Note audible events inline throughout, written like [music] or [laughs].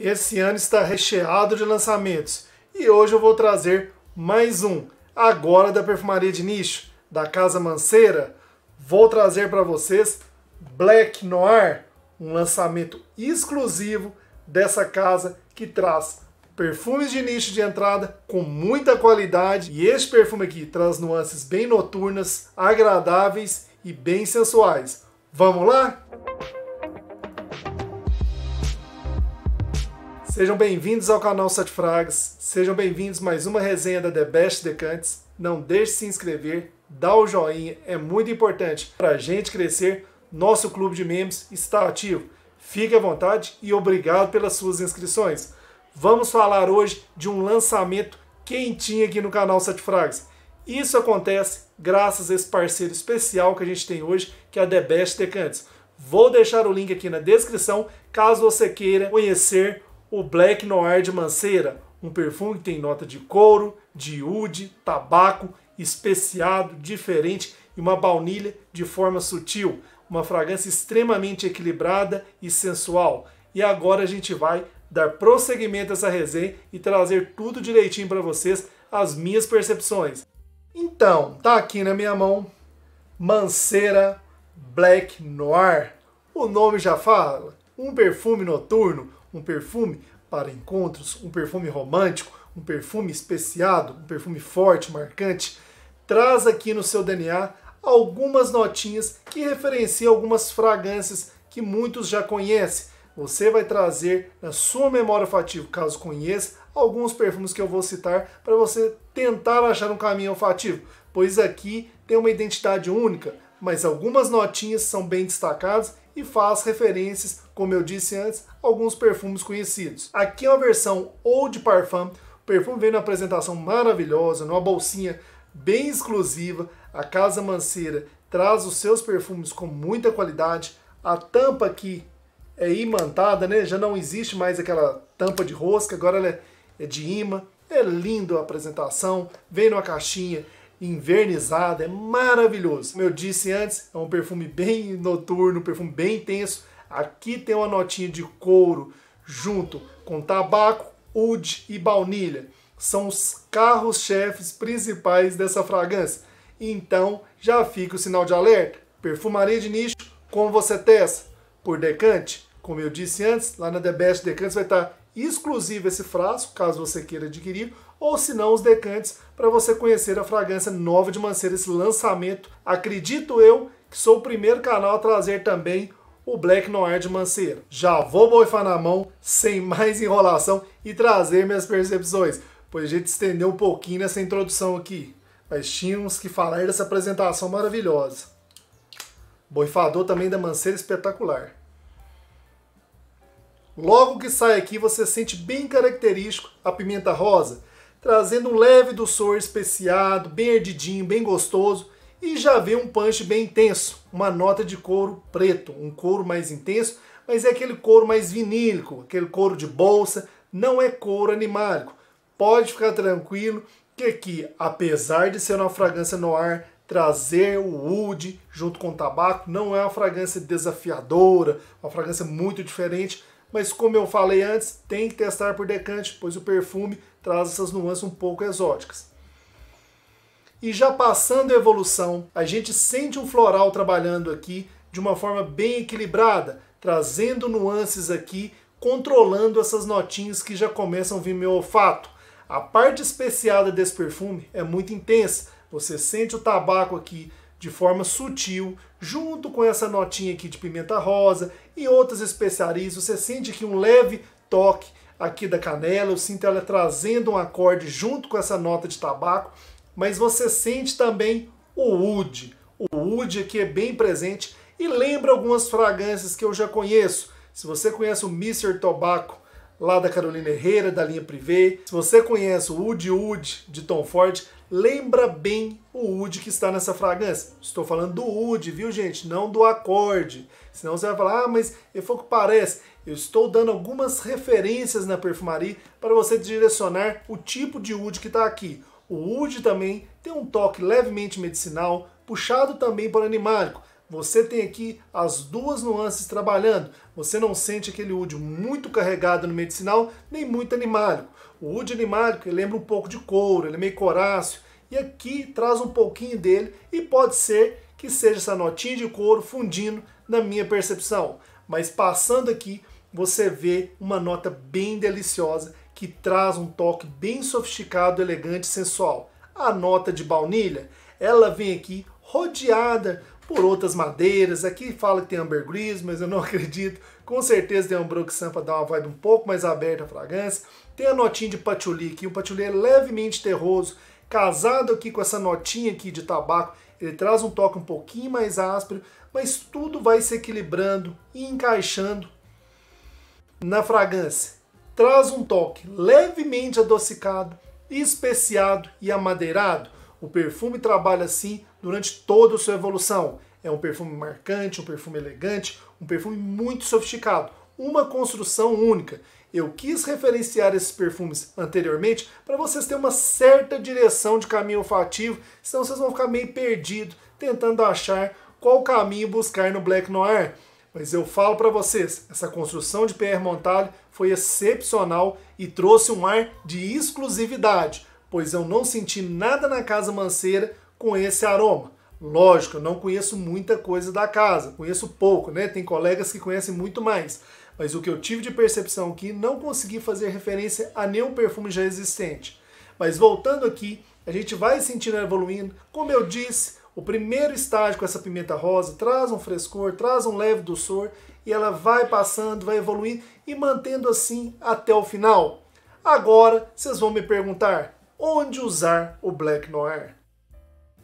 Esse ano está recheado de lançamentos e hoje eu vou trazer mais um, agora da perfumaria de nicho, da Casa Manceira. Vou trazer para vocês Black Noir, um lançamento exclusivo dessa casa que traz perfumes de nicho de entrada com muita qualidade. E este perfume aqui traz nuances bem noturnas, agradáveis e bem sensuais. Vamos lá? Sejam bem-vindos ao canal Sete Frags, sejam bem-vindos mais uma resenha da The Best Decantes. Não deixe de se inscrever, dá o joinha, é muito importante para a gente crescer. Nosso clube de memes está ativo. Fique à vontade e obrigado pelas suas inscrições. Vamos falar hoje de um lançamento quentinho aqui no canal Sete Frags. Isso acontece graças a esse parceiro especial que a gente tem hoje, que é a The Best Decantes. Vou deixar o link aqui na descrição caso você queira conhecer o Black Noir de Manceira, um perfume que tem nota de couro, de ude, tabaco, especiado, diferente e uma baunilha de forma sutil, uma fragrância extremamente equilibrada e sensual. E agora a gente vai dar prosseguimento a essa resenha e trazer tudo direitinho para vocês as minhas percepções. Então, tá aqui na minha mão Manceira Black Noir. O nome já fala, um perfume noturno, um perfume para encontros, um perfume romântico, um perfume especiado, um perfume forte, marcante, traz aqui no seu DNA algumas notinhas que referenciam algumas fragrâncias que muitos já conhecem. Você vai trazer na sua memória olfativa, caso conheça, alguns perfumes que eu vou citar para você tentar achar um caminho olfativo, pois aqui tem uma identidade única, mas algumas notinhas são bem destacadas e faz referências, como eu disse antes, a alguns perfumes conhecidos. Aqui é uma versão Old de Parfum. O perfume vem numa apresentação maravilhosa, numa bolsinha bem exclusiva. A Casa Manceira traz os seus perfumes com muita qualidade. A tampa aqui é imantada, né? Já não existe mais aquela tampa de rosca, agora ela é, é de imã. É lindo a apresentação, vem numa caixinha invernizado, é maravilhoso. Como eu disse antes, é um perfume bem noturno, um perfume bem intenso. Aqui tem uma notinha de couro junto com tabaco, oud e baunilha. São os carros-chefes principais dessa fragrância. Então já fica o sinal de alerta. Perfumaria de nicho, como você testa? Por decante, como eu disse antes, lá na The Best Decantes vai estar exclusivo esse frasco, caso você queira adquirir, ou se não os decantes para você conhecer a fragrância nova de Mancera, esse lançamento. Acredito eu que sou o primeiro canal a trazer também o Black Noir de Mancera. Já vou boifar na mão, sem mais enrolação, e trazer minhas percepções, pois a gente estendeu um pouquinho nessa introdução aqui. Mas tínhamos que falar dessa apresentação maravilhosa. Boifador também da Mancera espetacular. Logo que sai aqui, você sente bem característico a pimenta rosa, trazendo um leve doçor especiado, bem erdidinho, bem gostoso, e já vem um punch bem intenso, uma nota de couro preto, um couro mais intenso, mas é aquele couro mais vinílico, aquele couro de bolsa, não é couro animálico. Pode ficar tranquilo que aqui, apesar de ser uma fragrância no ar, trazer o wood junto com o tabaco, não é uma fragrância desafiadora, uma fragrância muito diferente, mas como eu falei antes, tem que testar por decante, pois o perfume traz essas nuances um pouco exóticas. E já passando a evolução, a gente sente um floral trabalhando aqui de uma forma bem equilibrada, trazendo nuances aqui, controlando essas notinhas que já começam a vir meu olfato. A parte especiada desse perfume é muito intensa. Você sente o tabaco aqui de forma sutil, junto com essa notinha aqui de pimenta rosa e outras especiarias. Você sente aqui um leve toque aqui da canela, eu sinto ela trazendo um acorde junto com essa nota de tabaco, mas você sente também o oud. O oud aqui é bem presente e lembra algumas fragrâncias que eu já conheço. Se você conhece o Mr. Tobacco, lá da Carolina Herrera, da linha Privé, se você conhece o Oud Oud de Tom Ford, lembra bem o Oud que está nessa fragrância. Estou falando do Oud, viu gente? Não do acorde. Senão você vai falar, ah, mas eu foi o que parece. Eu estou dando algumas referências na perfumaria para você direcionar o tipo de oud que está aqui. O oud também tem um toque levemente medicinal, puxado também para animálico. Você tem aqui as duas nuances trabalhando. Você não sente aquele oud muito carregado no medicinal, nem muito animálico. O oud animálico lembra um pouco de couro, ele é meio coráceo. E aqui traz um pouquinho dele e pode ser que seja essa notinha de couro fundindo na minha percepção. Mas passando aqui você vê uma nota bem deliciosa que traz um toque bem sofisticado, elegante e sensual. A nota de baunilha, ela vem aqui rodeada por outras madeiras. Aqui fala que tem ambergris, mas eu não [laughs] acredito. Com certeza tem um para dar uma vibe um pouco mais aberta à fragrância. Tem a notinha de patchouli aqui. O patchouli é levemente terroso, casado aqui com essa notinha aqui de tabaco. Ele traz um toque um pouquinho mais áspero, mas tudo vai se equilibrando e encaixando na fragrância, traz um toque levemente adocicado, especiado e amadeirado. O perfume trabalha assim durante toda a sua evolução. É um perfume marcante, um perfume elegante, um perfume muito sofisticado, uma construção única. Eu quis referenciar esses perfumes anteriormente para vocês terem uma certa direção de caminho olfativo, senão vocês vão ficar meio perdidos tentando achar qual caminho buscar no Black Noir. Mas eu falo para vocês, essa construção de Pierre Montalho foi excepcional e trouxe um ar de exclusividade, pois eu não senti nada na Casa Manceira com esse aroma. Lógico, eu não conheço muita coisa da casa, conheço pouco, né? Tem colegas que conhecem muito mais. Mas o que eu tive de percepção aqui, não consegui fazer referência a nenhum perfume já existente. Mas voltando aqui, a gente vai sentindo evoluindo. Como eu disse, o primeiro estágio com essa pimenta rosa traz um frescor, traz um leve doçor e ela vai passando, vai evoluindo e mantendo assim até o final. Agora vocês vão me perguntar onde usar o Black Noir.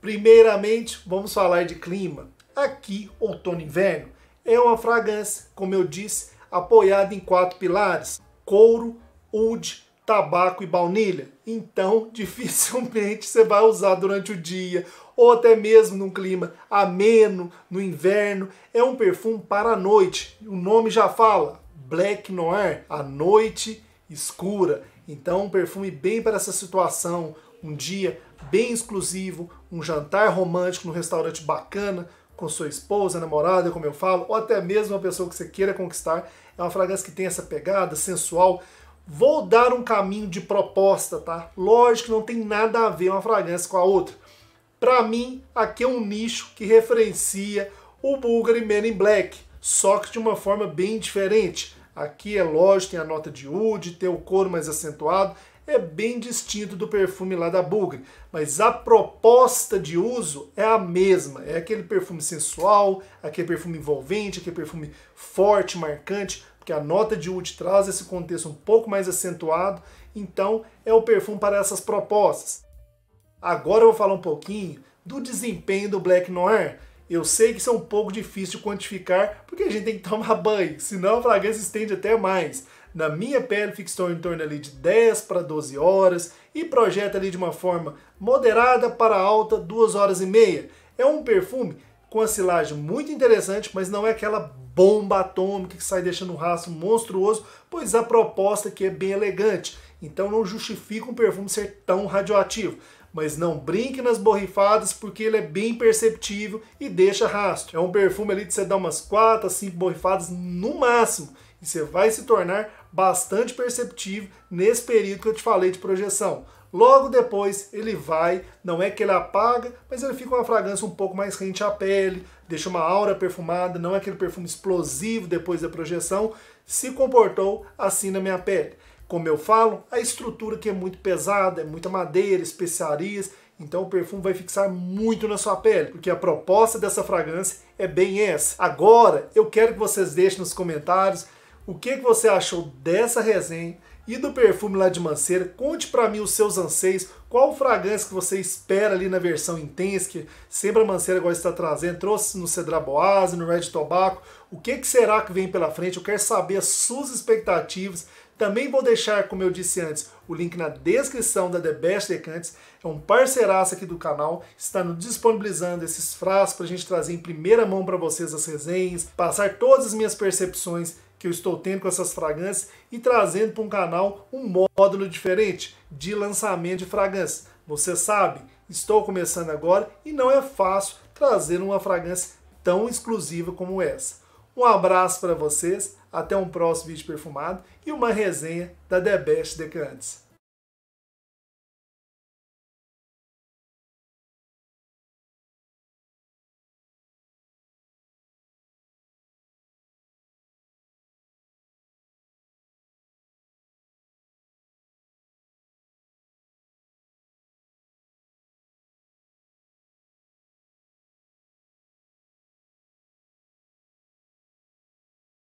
Primeiramente, vamos falar de clima. Aqui, outono e inverno é uma fragrância, como eu disse, apoiada em quatro pilares: couro, oud, tabaco e baunilha. Então, [laughs] dificilmente você vai usar durante o dia ou até mesmo num clima ameno, no inverno. É um perfume para a noite. O nome já fala, Black Noir, a noite escura. Então, um perfume bem para essa situação, um dia bem exclusivo, um jantar romântico num restaurante bacana com sua esposa, namorada, como eu falo, ou até mesmo uma pessoa que você queira conquistar. É uma fragrância que tem essa pegada sensual, Vou dar um caminho de proposta, tá? Lógico que não tem nada a ver uma fragrância com a outra. Para mim, aqui é um nicho que referencia o Bulgari Men in Black, só que de uma forma bem diferente. Aqui é lógico, tem a nota de oud, tem o couro mais acentuado, é bem distinto do perfume lá da Bulgari, mas a proposta de uso é a mesma. É aquele perfume sensual, aquele perfume envolvente, aquele perfume forte, marcante, porque a nota de oud traz esse contexto um pouco mais acentuado, então é o perfume para essas propostas. Agora eu vou falar um pouquinho do desempenho do Black Noir. Eu sei que isso é um pouco difícil de quantificar, porque a gente tem que tomar banho, senão a fragrância estende até mais. Na minha pele fixou em torno ali de 10 para 12 horas e projeta ali de uma forma moderada para alta 2 horas e meia. É um perfume com a silagem muito interessante, mas não é aquela bomba atômica que sai deixando um rastro monstruoso, pois a proposta aqui é bem elegante. Então não justifica um perfume ser tão radioativo mas não brinque nas borrifadas porque ele é bem perceptível e deixa rastro. É um perfume ali de você dar umas 4 a 5 borrifadas no máximo e você vai se tornar bastante perceptível nesse período que eu te falei de projeção. Logo depois ele vai, não é que ele apaga, mas ele fica uma fragrância um pouco mais rente à pele, deixa uma aura perfumada, não é aquele perfume explosivo depois da projeção, se comportou assim na minha pele como eu falo, a estrutura que é muito pesada, é muita madeira, especiarias, então o perfume vai fixar muito na sua pele, porque a proposta dessa fragrância é bem essa. Agora, eu quero que vocês deixem nos comentários o que, que você achou dessa resenha, e do perfume lá de Manceira. Conte para mim os seus anseios, qual fragrância que você espera ali na versão intensa, que sempre a Manceira gosta de estar trazendo, trouxe no Cedra Boase, no Red Tobacco, o que, que será que vem pela frente? Eu quero saber as suas expectativas. Também vou deixar, como eu disse antes, o link na descrição da The Best Decantes. É um parceiraço aqui do canal, está nos disponibilizando esses frascos para a gente trazer em primeira mão para vocês as resenhas, passar todas as minhas percepções que eu estou tendo com essas fragrâncias e trazendo para um canal um módulo diferente de lançamento de fragrâncias. Você sabe, estou começando agora e não é fácil trazer uma fragrância tão exclusiva como essa. Um abraço para vocês, até um próximo vídeo perfumado e uma resenha da The Best Decantes.